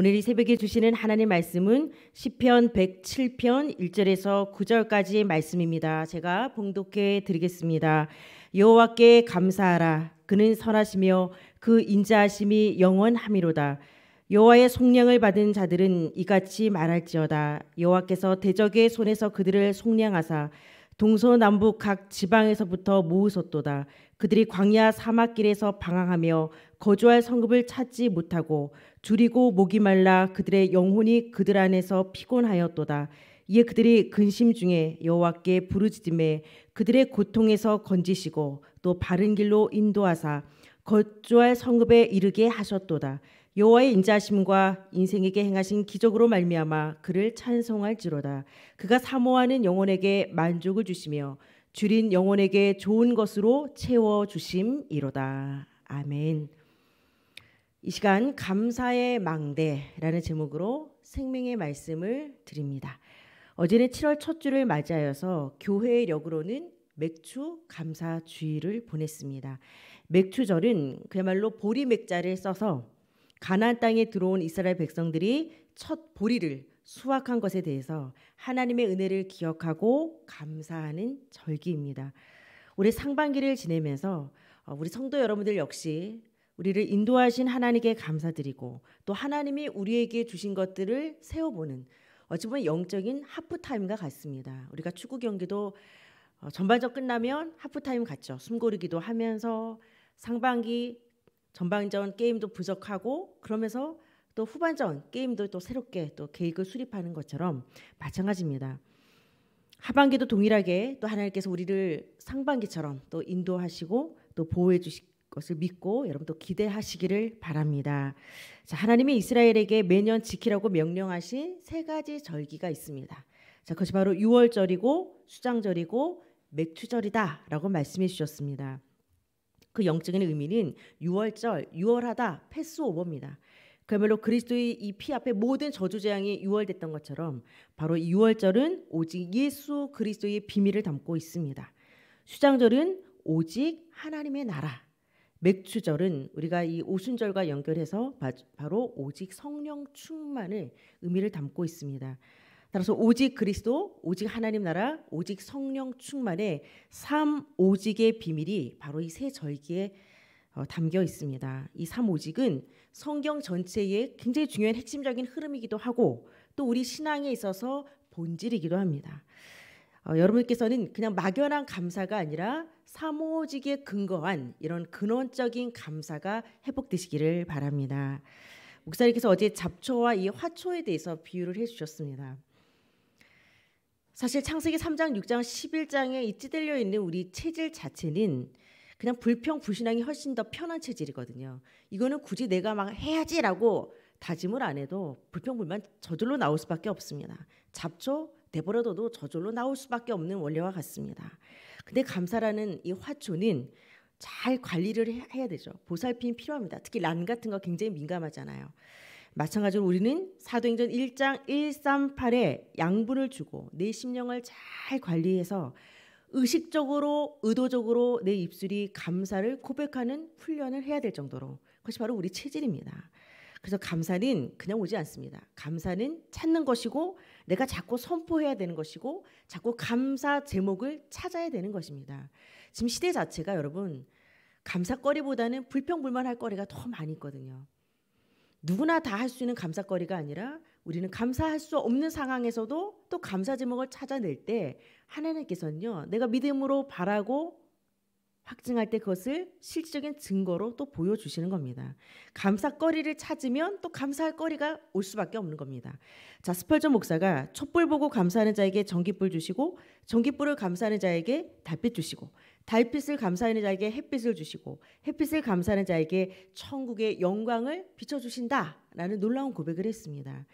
오늘 이 새벽에 주시는 하나님의 말씀은 시편 107편 1절에서 9절까지의 말씀입니다. 제가 봉독해 드리겠습니다. 여호와께 감사하라. 그는 선하시며 그 인자하심이 영원하미로다. 여호와의 속량을 받은 자들은 이같이 말할지어다. 여호와께서 대적의 손에서 그들을 속량하사 동서남북 각 지방에서부터 모으소도다. 그들이 광야 사막길에서 방황하며 거주할 성읍을 찾지 못하고 줄이고 목이 말라 그들의 영혼이 그들 안에서 피곤하였도다. 이에 그들이 근심 중에 여호와께 부르짖음에 그들의 고통에서 건지시고 또 바른 길로 인도하사 거주할 성읍에 이르게 하셨도다. 여호와의 인자심과 인생에게 행하신 기적으로 말미암아 그를 찬송할지로다. 그가 사모하는 영혼에게 만족을 주시며 줄인 영혼에게 좋은 것으로 채워 주심이로다. 아멘. 이 시간 감사의 망대라는 제목으로 생명의 말씀을 드립니다. 어제는 7월 첫 주를 맞이하여서 교회력으로는 맥주 감사 주의를 보냈습니다. 맥주절은 그야말로 보리 맥자를 써서 가나안 땅에 들어온 이스라엘 백성들이 첫 보리를 수확한 것에 대해서 하나님의 은혜를 기억하고 감사하는 절기입니다. 올해 상반기를 지내면서 우리 성도 여러분들 역시 우리를 인도하신 하나님께 감사드리고 또 하나님이 우리에게 주신 것들을 세워보는 어찌 보면 영적인 하프타임과 같습니다. 우리가 축구 경기도 어, 전반전 끝나면 하프타임 같죠. 숨고르기도 하면서 상반기 전반전 게임도 부족하고 그러면서 또 후반전 게임도 또 새롭게 또 계획을 수립하는 것처럼 마찬가지입니다. 하반기도 동일하게 또 하나님께서 우리를 상반기처럼 또 인도하시고 또 보호해 주시, 고 것을 믿고 여러분 도 기대하시기를 바랍니다. 자, 하나님이 이스라엘에게 매년 지키라고 명령하신 세 가지 절기가 있습니다. 자, 그것이 바로 6월절이고 수장절이고 맥추절이다라고 말씀해 주셨습니다. 그 영적인 의미는 6월절, 6월하다, 패스오버입니다. 그야말로 그리스도의 이 피 앞에 모든 저주 재앙이 유월됐던 것처럼 바로 이월절은 오직 예수 그리스도의 비밀을 담고 있습니다. 수장절은 오직 하나님의 나라 맥주절은 우리가 이 오순절과 연결해서 바로 오직 성령 충만을 의미를 담고 있습니다. 따라서 오직 그리스도, 오직 하나님 나라, 오직 성령 충만의 삼 오직의 비밀이 바로 이 세 절기에 어, 담겨 있습니다. 이삼 오직은 성경 전체의 굉장히 중요한 핵심적인 흐름이기도 하고 또 우리 신앙에 있어서 본질이기도 합니다. 어, 여러분께서는 그냥 막연한 감사가 아니라 사모직에 근거한 이런 근원적인 감사가 회복되시기를 바랍니다. 목사님께서 어제 잡초와 이 화초에 대해서 비유를 해주셨습니다. 사실 창세기 3장, 6장, 11장에 찌들려 있는 우리 체질 자체는 그냥 불평, 불신앙이 훨씬 더 편한 체질이거든요. 이거는 굳이 내가 막 해야지라고 다짐을 안 해도 불평불만 저절로 나올 수밖에 없습니다. 잡초, 내버려둬도 저절로 나올 수밖에 없는 원리와 같습니다. 근데 감사라는 이 화초는 잘 관리를 해야 되죠. 보살핌이 필요합니다. 특히 란 같은 거 굉장히 민감하잖아요. 마찬가지로 우리는 사도행전 1장 138에 양분을 주고 내 심령을 잘 관리해서 의식적으로 의도적으로 내 입술이 감사를 고백하는 훈련을 해야 될 정도로 그것이 바로 우리 체질입니다. 그래서 감사는 그냥 오지 않습니다. 감사는 찾는 것이고 내가 자꾸 선포해야 되는 것이고 자꾸 감사 제목을 찾아야 되는 것입니다. 지금 시대 자체가 여러분 감사거리보다는 불평불만할 거리가 더 많이 있거든요. 누구나 다 할 수 있는 감사거리가 아니라 우리는 감사할 수 없는 상황에서도 또 감사 제목을 찾아낼 때 하나님께서는요 내가 믿음으로 바라고 확증할 때 그것을 실질적인 증거로 또 보여주시는 겁니다. 감사거리를 찾으면 또 감사할 거리가 올 수밖에 없는 겁니다. 자, 스펄전 목사가 촛불 보고 감사하는 자에게 전기불 주시고 전기불을 감사하는 자에게 달빛 주시고 달빛을 감사하는 자에게 햇빛을 주시고 햇빛을 감사하는 자에게 천국의 영광을 비춰 주신다라는 놀라운 고백을 했습니다.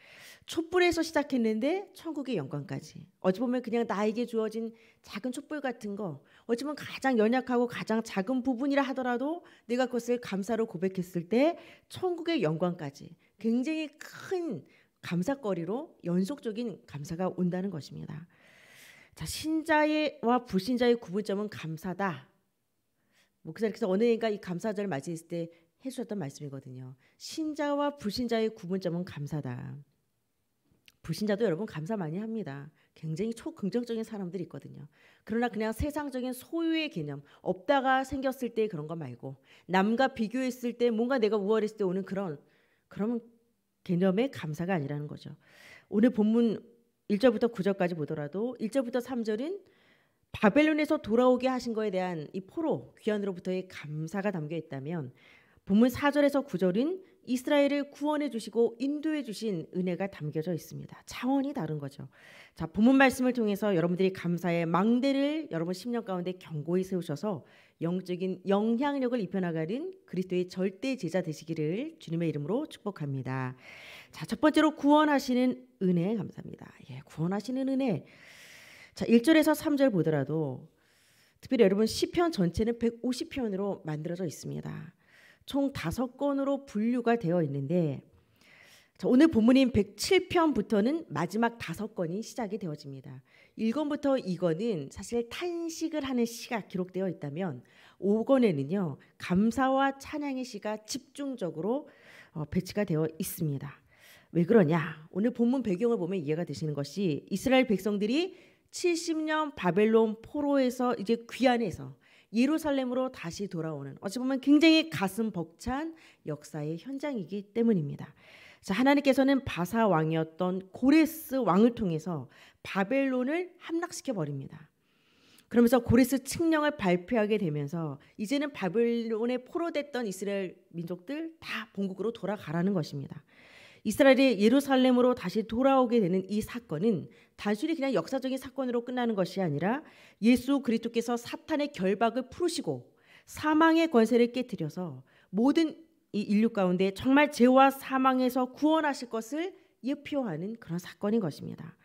촛불에서 시작했는데 천국의 영광까지. 어찌 보면 그냥 나에게 주어진 작은 촛불 같은 거. 어찌 보면 가장 연약하고 가장 작은 부분이라 하더라도 내가 그것을 감사로 고백했을 때 천국의 영광까지 굉장히 큰 감사거리로 연속적인 감사가 온다는 것입니다. 자, 신자와 불신자의 구분점은 감사다. 목사님께서 뭐 그 어느 인가이 감사절을 맞이했을 때 해주셨던 말씀이거든요. 신자와 불신자의 구분점은 감사다. 불신자도 여러분 감사 많이 합니다. 굉장히 초긍정적인 사람들이 있거든요. 그러나 그냥 세상적인 소유의 개념, 없다가 생겼을 때 그런 거 말고 남과 비교했을 때 뭔가 내가 우월했을 때 오는 그런 그런 개념의 감사가 아니라는 거죠. 오늘 본문 1절부터 9절까지 보더라도 1절부터 3절인 바벨론에서 돌아오게 하신 거에 대한 이 포로 귀환으로부터의 감사가 담겨 있다면 본문 4절에서 9절인 이스라엘을 구원해 주시고 인도해 주신 은혜가 담겨져 있습니다. 차원이 다른 거죠. 자, 본문 말씀을 통해서 여러분들이 감사의 망대를 여러분 10년 가운데 견고히 세우셔서 영적인 영향력을 입혀나가는 그리스도의 절대 제자 되시기를 주님의 이름으로 축복합니다. 자, 첫 번째로 구원하시는 은혜 감사합니다. 예, 구원하시는 은혜. 자, 1절에서 3절 보더라도 특별히 여러분 시편 전체는 150편으로 만들어져 있습니다. 총 다섯 건으로 분류가 되어 있는데 오늘 본문인 107편부터는 마지막 다섯 건이 시작이 되어집니다. 1권부터 2권은 사실 탄식을 하는 시가 기록되어 있다면 5권에는요. 감사와 찬양의 시가 집중적으로 어, 배치가 되어 있습니다. 왜 그러냐? 오늘 본문 배경을 보면 이해가 되시는 것이 이스라엘 백성들이 70년 바벨론 포로에서 이제 귀환해서 예루살렘으로 다시 돌아오는 어찌 보면 굉장히 가슴 벅찬 역사의 현장이기 때문입니다. 자, 하나님께서는 바사 왕이었던 고레스 왕을 통해서 바벨론을 함락시켜 버립니다. 그러면서 고레스 칙령을 발표하게 되면서 이제는 바벨론에 포로됐던 이스라엘 민족들 다 본국으로 돌아가라는 것입니다. 이스라엘이 예루살렘으로 다시 돌아오게 되는 이 사건은 단순히 그냥 역사적인 사건으로 끝나는 것이 아니라 예수 그리스도께서 사탄의 결박을 풀으시고 사망의 권세를 깨뜨려서 모든 이 인류 가운데 정말 죄와 사망에서 구원하실 것을 예표하는 그런 사건인 것입니다.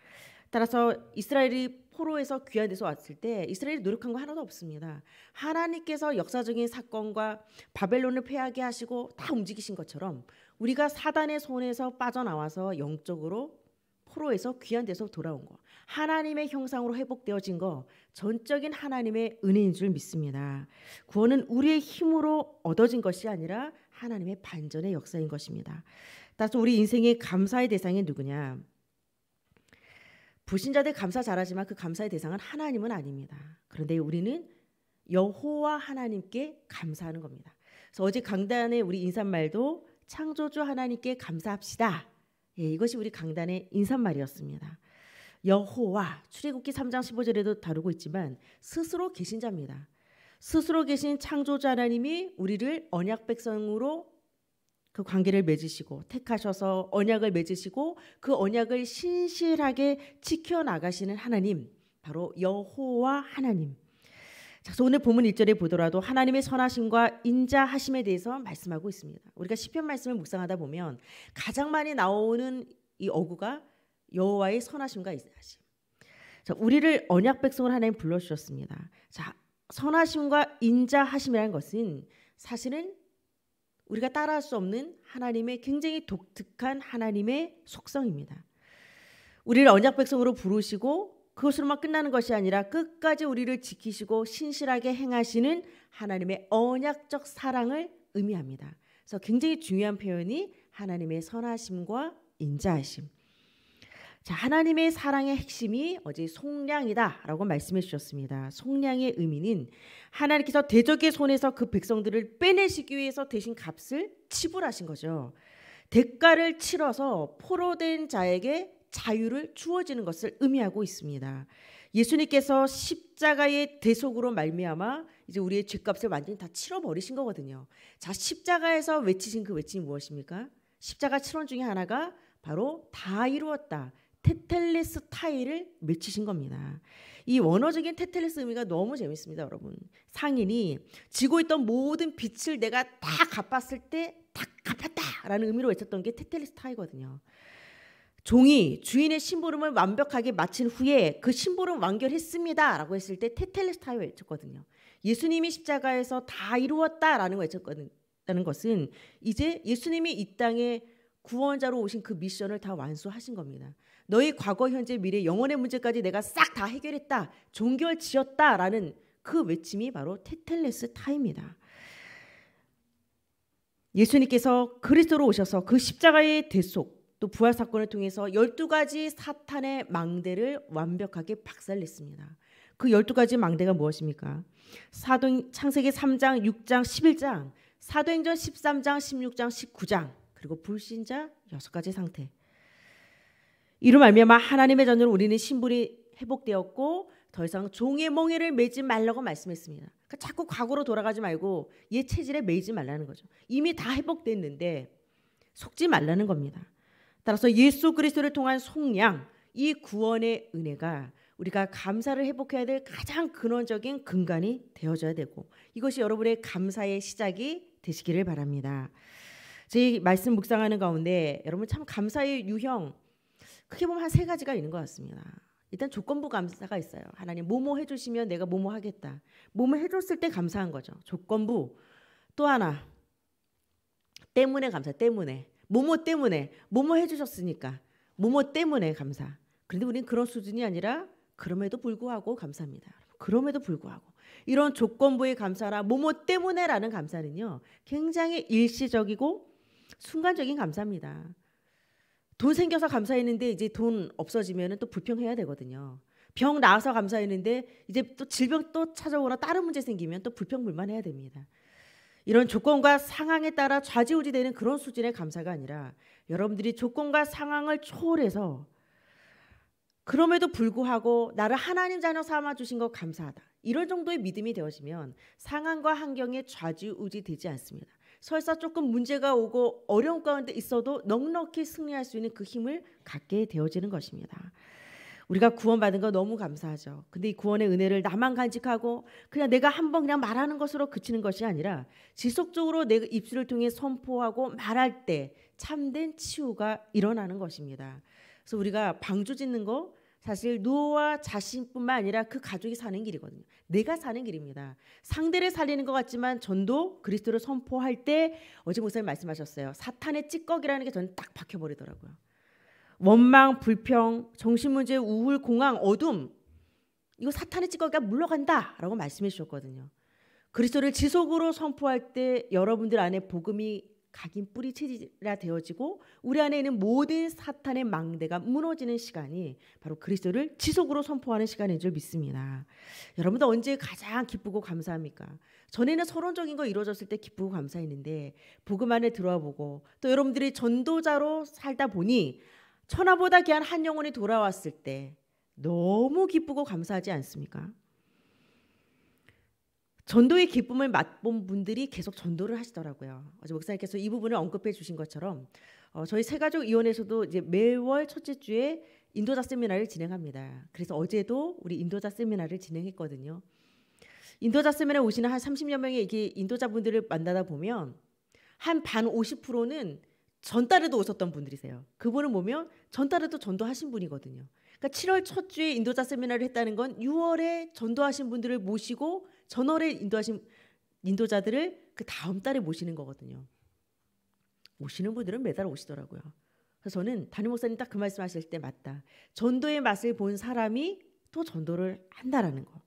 따라서 이스라엘이 포로에서 귀환돼서 왔을 때 이스라엘이 노력한 거 하나도 없습니다. 하나님께서 역사적인 사건과 바벨론을 폐하게 하시고 다 움직이신 것처럼 우리가 사단의 손에서 빠져나와서 영적으로 포로에서 귀한 데서 돌아온 거, 하나님의 형상으로 회복되어진 거, 전적인 하나님의 은혜인 줄 믿습니다. 구원은 우리의 힘으로 얻어진 것이 아니라 하나님의 반전의 역사인 것입니다. 따라서 우리 인생의 감사의 대상이 누구냐? 불신자들 감사 잘하지만 그 감사의 대상은 하나님은 아닙니다. 그런데 우리는 여호와 하나님께 감사하는 겁니다. 그래서 어제 강단에 우리 인사말도 창조주 하나님께 감사합시다. 예, 이것이 우리 강단의 인사말이었습니다. 여호와 출애굽기 3장 15절에도 다루고 있지만 스스로 계신 자입니다. 스스로 계신 창조자 하나님이 우리를 언약 백성으로 그 관계를 맺으시고 택하셔서 언약을 맺으시고 그 언약을 신실하게 지켜 나가시는 하나님 바로 여호와 하나님 그래서 오늘 본문 1절에 보더라도 하나님의 선하심과 인자하심에 대해서 말씀하고 있습니다. 우리가 시편 말씀을 묵상하다 보면 가장 많이 나오는 이 어구가 여호와의 선하심과 인자하심. 자, 우리를 언약 백성을 하나님 불러 주셨습니다. 자, 선하심과 인자하심이라는 것은 사실은 우리가 따라할 수 없는 하나님의 굉장히 독특한 하나님의 속성입니다. 우리를 언약 백성으로 부르시고 그것으로만 끝나는 것이 아니라 끝까지 우리를 지키시고 신실하게 행하시는 하나님의 언약적 사랑을 의미합니다. 그래서 굉장히 중요한 표현이 하나님의 선하심과 인자하심. 자, 하나님의 사랑의 핵심이 어제 속량이다라고 말씀해 주셨습니다. 속량의 의미는 하나님께서 대적의 손에서 그 백성들을 빼내시기 위해서 대신 값을 치불하신 거죠. 대가를 치러서 포로된 자에게 자유를 주어지는 것을 의미하고 있습니다. 예수님께서 십자가의 대속으로 말미암아 이제 우리의 죄값을 완전히 다 치러 버리신 거거든요. 자, 십자가에서 외치신 그 외침이 무엇입니까? 십자가 칠원 중에 하나가 바로 다 이루었다. 테텔레스 타이를 밀치신 겁니다. 이 원어적인 테텔레스 의미가 너무 재밌습니다, 여러분. 상인이 지고 있던 모든 빚을 내가 다 갚았을 때 다 갚았다라는 의미로 외쳤던 게 테텔레스 타이거든요. 종이 주인의 심부름을 완벽하게 마친 후에 그 심부름 완결했습니다라고 했을 때 테텔레스타요 외쳤거든요. 예수님이 십자가에서 다 이루었다라는 외쳤 다는 것은 이제 예수님이 이 땅에 구원자로 오신 그 미션을 다 완수하신 겁니다. 너희 과거, 현재, 미래, 영원의 문제까지 내가 싹 다 해결했다. 종결지었다라는 그 외침이 바로 테텔레스 타입니다. 예수님께서 그리스도로 오셔서 그 십자가의 대속 또 부활 사건을 통해서 12가지 사탄의 망대를 완벽하게 박살냈습니다. 그 12가지 망대가 무엇입니까? 사도행 창세기 3장, 6장, 11장, 사도행전 13장, 16장, 19장, 그리고 불신자 6가지 상태. 이로 말미암아 하나님의 자녀로 우리는 신분이 회복되었고 더 이상 종의 몽해를 매지 말라고 말씀했습니다. 그러니까 자꾸 과거로 돌아가지 말고 옛 체질에 매지 말라는 거죠. 이미 다 회복됐는데 속지 말라는 겁니다. 따라서 예수 그리스도를 통한 속량 이 구원의 은혜가 우리가 감사를 회복해야 될 가장 근원적인 근간이 되어줘야 되고 이것이 여러분의 감사의 시작이 되시기를 바랍니다. 제 말씀 묵상하는 가운데 여러분 참 감사의 유형 크게 보면 한 세 가지가 있는 것 같습니다. 일단 조건부 감사가 있어요. 하나님 뭐뭐 해주시면 내가 뭐뭐 하겠다. 뭐뭐 해줬을 때 감사한 거죠. 조건부 또 하나 때문에 감사 때문에 모모 때문에 모모 해주셨으니까 모모 때문에 감사. 그런데 우리는 그런 수준이 아니라 그럼에도 불구하고 감사합니다. 그럼에도 불구하고 이런 조건부의 감사라 뭐뭐 때문에라는 감사는요 굉장히 일시적이고 순간적인 감사입니다. 돈 생겨서 감사했는데 이제 돈 없어지면 또 불평해야 되거든요. 병 나와서 감사했는데 이제 또 질병 또 찾아오거나 다른 문제 생기면 또 불평불만해야 됩니다. 이런 조건과 상황에 따라 좌지우지되는 그런 수준의 감사가 아니라 여러분들이 조건과 상황을 초월해서 그럼에도 불구하고 나를 하나님 자녀 삼아 주신 것 감사하다. 이런 정도의 믿음이 되어지면 상황과 환경에 좌지우지되지 않습니다. 설사 조금 문제가 오고 어려운 가운데 있어도 넉넉히 승리할 수 있는 그 힘을 갖게 되어지는 것입니다. 우리가 구원받은 거 너무 감사하죠. 근데 이 구원의 은혜를 나만 간직하고 그냥 내가 한 번 그냥 말하는 것으로 그치는 것이 아니라 지속적으로 내 입술을 통해 선포하고 말할 때 참된 치유가 일어나는 것입니다. 그래서 우리가 방주 짓는 거 사실 노와 자신뿐만 아니라 그 가족이 사는 길이거든요. 내가 사는 길입니다. 상대를 살리는 것 같지만 전도 그리스도를 선포할 때 어제 목사님 말씀하셨어요. 사탄의 찌꺼기라는 게 저는 딱 박혀버리더라고요. 원망, 불평, 정신문제, 우울, 공황, 어둠 이거 사탄의 찌꺼가 물러간다 라고 말씀해 주셨거든요. 그리스도를 지속으로 선포할 때 여러분들 안에 복음이 각인 뿌리치라 되어지고 우리 안에 있는 모든 사탄의 망대가 무너지는 시간이 바로 그리스도를 지속으로 선포하는 시간인 줄 믿습니다. 여러분들 언제 가장 기쁘고 감사합니까? 전에는 서론적인 거 이루어졌을 때 기쁘고 감사했는데 복음 안에 들어와 보고 또 여러분들이 전도자로 살다 보니 천하보다 귀한 한 영혼이 돌아왔을 때 너무 기쁘고 감사하지 않습니까? 전도의 기쁨을 맛본 분들이 계속 전도를 하시더라고요. 어제 목사님께서 이 부분을 언급해 주신 것처럼 어, 저희 새가족 위원에서도 이제 매월 첫째 주에 인도자 세미나를 진행합니다. 그래서 어제도 우리 인도자 세미나를 진행했거든요. 인도자 세미나 오시는 한 30여 명의 이게 인도자분들을 만나다 보면 한 반 50%는 전달에도 오셨던 분들이세요. 그분을 보면 전달에도 전도하신 분이거든요. 그러니까 7월 첫 주에 인도자 세미나를 했다는 건 6월에 전도하신 분들을 모시고 전월에 인도하신 인도자들을 그 다음 달에 모시는 거거든요. 오시는 분들은 매달 오시더라고요. 그래서 저는 담임 목사님 딱 그 말씀하실 때 맞다. 전도의 맛을 본 사람이 또 전도를 한다라는 거.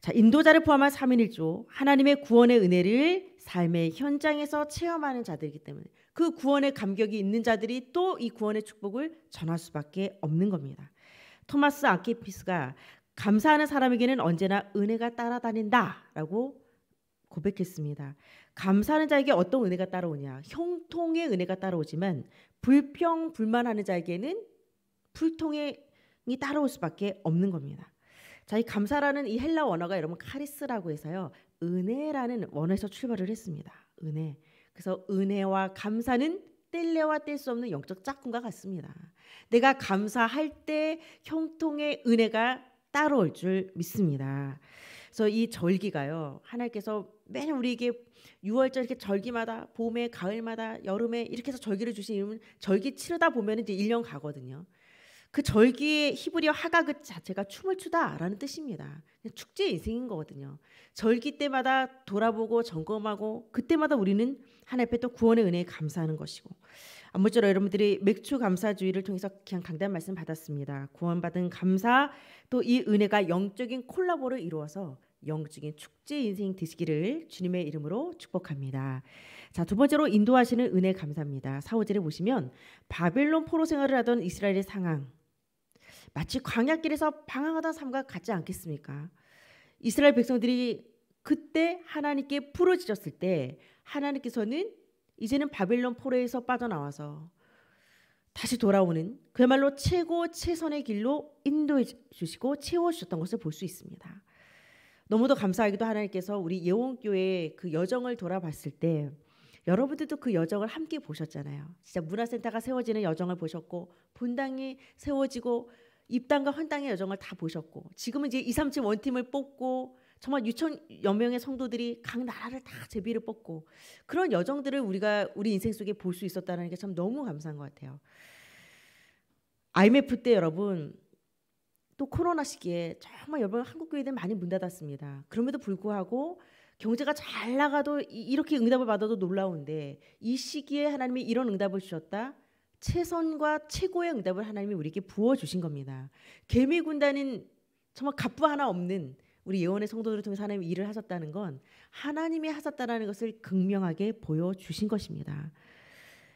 자, 인도자를 포함한 3인 1조 하나님의 구원의 은혜를 삶의 현장에서 체험하는 자들이기 때문에 그 구원의 감격이 있는 자들이 또 이 구원의 축복을 전할 수밖에 없는 겁니다. 토마스 아키피스가 감사하는 사람에게는 언제나 은혜가 따라다닌다라고 고백했습니다. 감사하는 자에게 어떤 은혜가 따라오냐? 형통의 은혜가 따라오지만 불평 불만하는 자에게는 불통이 따라올 수밖에 없는 겁니다. 자, 이 감사라는 이 헬라 원어가 여러분 카리스라고 해서요. 은혜라는 원어에서 출발을 했습니다. 은혜. 그래서 은혜와 감사는 뗄래와 뗄 수 없는 영적 짝꿍과 같습니다. 내가 감사할 때 형통의 은혜가 따라올 줄 믿습니다. 그래서 이 절기가요. 하나님께서 매년 우리에게 6월절 이렇게 절기마다 봄에 가을마다 여름에 이렇게 해서 절기를 주신 이유는 절기 치르다 보면 이제 1년 가거든요. 그 절기의 히브리어 하가그 자체가 춤을 추다라는 뜻입니다. 축제 인생인 거거든요. 절기 때마다 돌아보고 점검하고 그때마다 우리는 하나님 앞에 또 구원의 은혜에 감사하는 것이고 아무쪼록 여러분들이 맥주 감사주의를 통해서 그냥 강단 말씀 받았습니다. 구원받은 감사 또 이 은혜가 영적인 콜라보를 이루어서 영적인 축제 인생 되시기를 주님의 이름으로 축복합니다. 자, 두 번째로 인도하시는 은혜 감사합니다. 사오절에 보시면 바벨론 포로 생활을 하던 이스라엘의 상황 마치 광야길에서 방황하던 삶과 같지 않겠습니까? 이스라엘 백성들이 그때 하나님께 부러지셨을 때 하나님께서는 이제는 바벨론 포로에서 빠져나와서 다시 돌아오는 그야말로 최고 최선의 길로 인도해 주시고 채워 주셨던 것을 볼 수 있습니다. 너무도 감사하기도 하나님께서 우리 예원교회의 그 여정을 돌아봤을 때 여러분들도 그 여정을 함께 보셨잖아요. 진짜 문화센터가 세워지는 여정을 보셨고 분당이 세워지고 입당과 헌당의 여정을 다 보셨고 지금은 이제 2, 3층 원팀을 뽑고 정말 6천여 명의 성도들이 각 나라를 다 제비를 뽑고 그런 여정들을 우리가 우리 인생 속에 볼 수 있었다는 게 참 너무 감사한 것 같아요. IMF 때 여러분 또 코로나 시기에 정말 여러분 한국 교회들 많이 문 닫았습니다. 그럼에도 불구하고 경제가 잘 나가도 이렇게 응답을 받아도 놀라운데 이 시기에 하나님이 이런 응답을 주셨다. 최선과 최고의 응답을 하나님이 우리에게 부어 주신 겁니다. 개미 군단은 정말 갑부 하나 없는 우리 예언의 성도들을 통해서 하나님이 일을 하셨다는 건 하나님이 하셨다는 것을 극명하게 보여 주신 것입니다.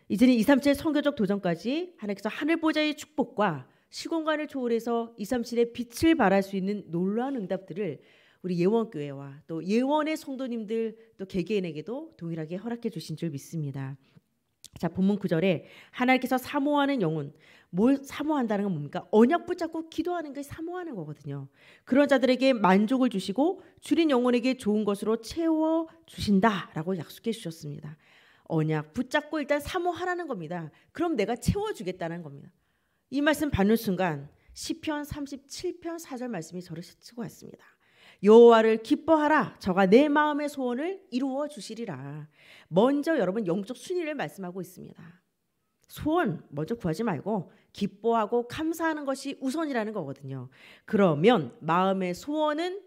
이제는 2, 3의 성교적 도전까지 하나님께서 하늘 보좌의 축복과 시공간을 초월해서 2, 3의 빛을 발할 수 있는 놀라운 응답들을 우리 예원교회와 또 예원의 성도님들 또 개개인에게도 동일하게 허락해 주신 줄 믿습니다. 자 본문 9절에 하나님께서 사모하는 영혼 뭘 사모한다는 건 뭡니까? 언약 붙잡고 기도하는 게 사모하는 거거든요. 그런 자들에게 만족을 주시고 주린 영혼에게 좋은 것으로 채워 주신다라고 약속해 주셨습니다. 언약 붙잡고 일단 사모하라는 겁니다. 그럼 내가 채워 주겠다는 겁니다. 이 말씀 받는 순간 시편 37편 4절 말씀이 저를 스치고 왔습니다. 여호와를 기뻐하라 저가 내 마음의 소원을 이루어 주시리라. 먼저 여러분 영적 순위를 말씀하고 있습니다. 소원 먼저 구하지 말고 기뻐하고 감사하는 것이 우선이라는 거거든요. 그러면 마음의 소원은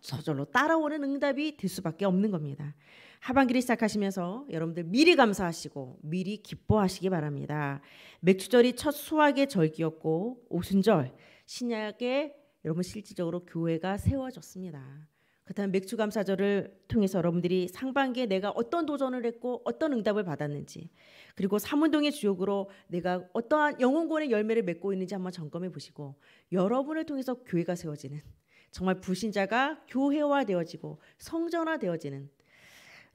저절로 따라오는 응답이 될 수밖에 없는 겁니다. 하반기를 시작하시면서 여러분들 미리 감사하시고 미리 기뻐하시기 바랍니다. 맥주절이 첫수확의 절기였고 오순절 신약의 여러분 실질적으로 교회가 세워졌습니다. 그다음 맥주 감사절을 통해서 여러분들이 상반기에 내가 어떤 도전을 했고 어떤 응답을 받았는지 그리고 삼운동의 주역으로 내가 어떠한 영혼권의 열매를 맺고 있는지 한번 점검해 보시고 여러분을 통해서 교회가 세워지는 정말 부신자가 교회화 되어지고 성전화 되어지는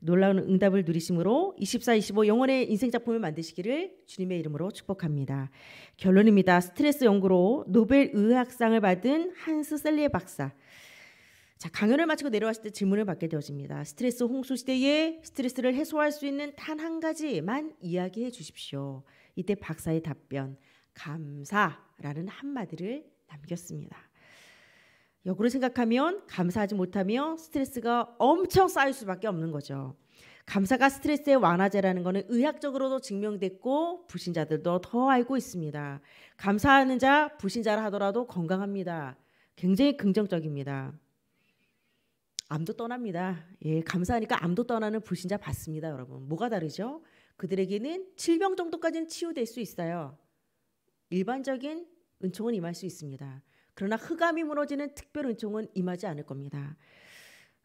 놀라운 응답을 누리심으로 24, 25 영원의 인생 작품을 만드시기를 주님의 이름으로 축복합니다. 결론입니다. 스트레스 연구로 노벨 의학상을 받은 한스 셀리에 박사. 자, 강연을 마치고 내려왔을 때 질문을 받게 되어집니다. 스트레스 홍수 시대에 스트레스를 해소할 수 있는 단 한 가지만 이야기해 주십시오. 이때 박사의 답변 감사라는 한마디를 남겼습니다. 역으로 생각하면 감사하지 못하며 스트레스가 엄청 쌓일 수밖에 없는 거죠. 감사가 스트레스의 완화제라는 것은 의학적으로도 증명됐고 불신자들도 더 알고 있습니다. 감사하는 자 불신자라 하더라도 건강합니다. 굉장히 긍정적입니다. 암도 떠납니다. 예, 감사하니까 암도 떠나는 불신자 봤습니다, 여러분. 뭐가 다르죠? 그들에게는 질병 정도까지는 치유될 수 있어요. 일반적인 은총은 임할 수 있습니다. 그러나 흑암이 무너지는 특별 은총은 임하지 않을 겁니다.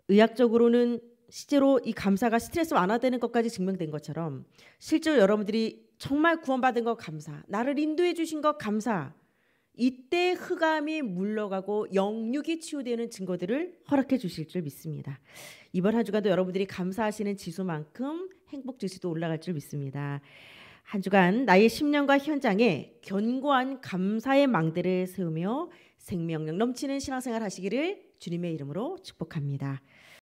의학적으로는 실제로 이 감사가 스트레스 완화되는 것까지 증명된 것처럼 실제로 여러분들이 정말 구원받은 것 감사, 나를 인도해 주신 것 감사. 이때 흑암이 물러가고 영육이 치유되는 증거들을 허락해 주실 줄 믿습니다. 이번 한 주간도 여러분들이 감사하시는 지수만큼 행복 지수도 올라갈 줄 믿습니다. 한 주간 나의 10년과 현장에 견고한 감사의 망대를 세우며 생명력 넘치는 신앙생활 하시기를 주님의 이름으로 축복합니다.